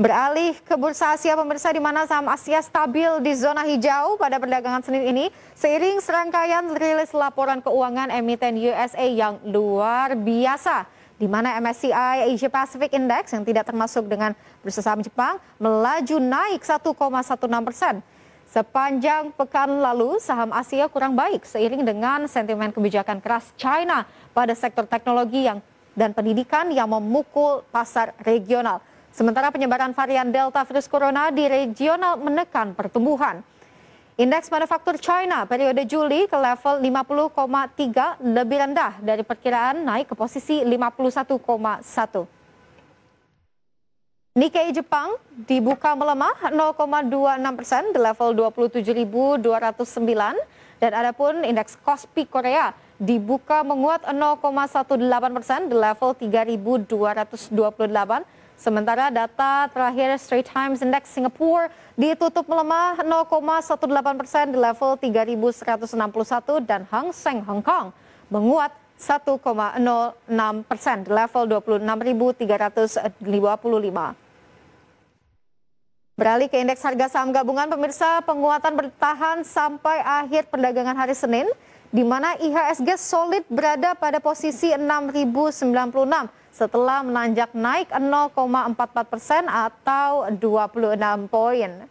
Beralih ke bursa Asia pemirsa di mana saham Asia stabil di zona hijau pada perdagangan Senin ini seiring serangkaian rilis laporan keuangan emiten USA yang luar biasa di mana MSCI Asia Pacific Index yang tidak termasuk dengan bursa saham Jepang melaju naik 1,16 persen. Sepanjang pekan lalu saham Asia kurang baik seiring dengan sentimen kebijakan keras China pada sektor teknologi yang dan pendidikan yang memukul pasar regional. Sementara penyebaran varian Delta virus corona di regional menekan pertumbuhan. Indeks manufaktur China periode Juli ke level 50,3 lebih rendah dari perkiraan naik ke posisi 51,1. Nikkei Jepang dibuka melemah 0,26 persen di level 27.209 dan adapun indeks Kospi Korea dibuka menguat 0,18 persen di level 3.228 Sementara data terakhir Straits Times Index Singapura ditutup melemah 0,18 persen di level 3.161 dan Hang Seng Hong Kong menguat 1,06 persen di level 26.355. Beralih ke indeks harga saham gabungan, pemirsa penguatan bertahan sampai akhir perdagangan hari Senin di mana IHSG solid berada pada posisi 6.096 setelah menanjak naik 0,44 persen atau 26 poin.